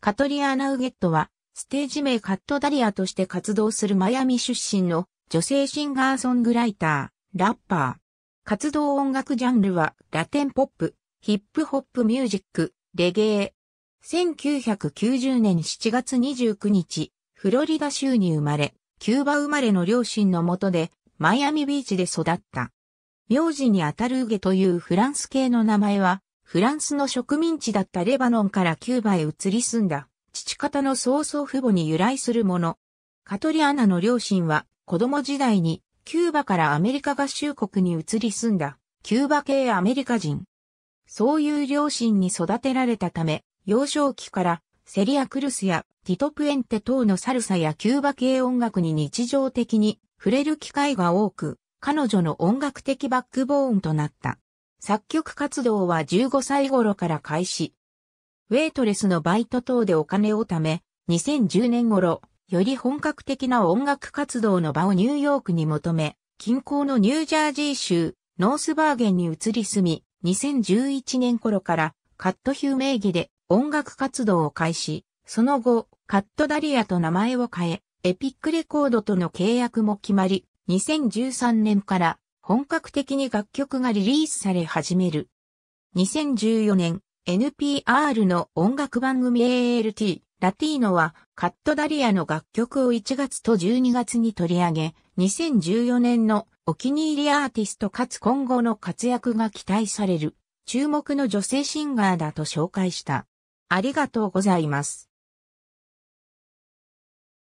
カトリアナ・ウゲットは、ステージ名カットダリアとして活動するマイアミ出身の女性シンガーソングライター、ラッパー。活動音楽ジャンルはラテンポップ、ヒップホップミュージック、レゲエ。1990年7月29日、フロリダ州に生まれ、キューバ生まれの両親のもとで、マイアミビーチで育った。名字にあたるウゲというフランス系の名前は、フランスの植民地だったレバノンからキューバへ移り住んだ、父方の曹操父母に由来するもの。カトリアナの両親は、子供時代に、キューバからアメリカ合衆国に移り住んだ、キューバ系アメリカ人。そういう両親に育てられたため、幼少期からセリアクルスやティトプエンテ等のサルサやキューバ系音楽に日常的に触れる機会が多く、彼女の音楽的バックボーンとなった。作曲活動は15歳頃から開始。ウェイトレスのバイト等でお金を貯め、2010年頃、より本格的な音楽活動の場をニューヨークに求め、近郊のニュージャージー州、ノースバーゲンに移り住み、2011年頃からカットヒュー名義で音楽活動を開始、その後、カットダリアと名前を変え、エピックレコードとの契約も決まり、2013年から本格的に楽曲がリリースされ始める。2014年、NPR の音楽番組 ALT、ラティーノは、カットダリアの楽曲を1月と12月に取り上げ、2014年のお気に入りアーティストかつ今後の活躍が期待される、注目の女性シンガーだと紹介した。ありがとうございます。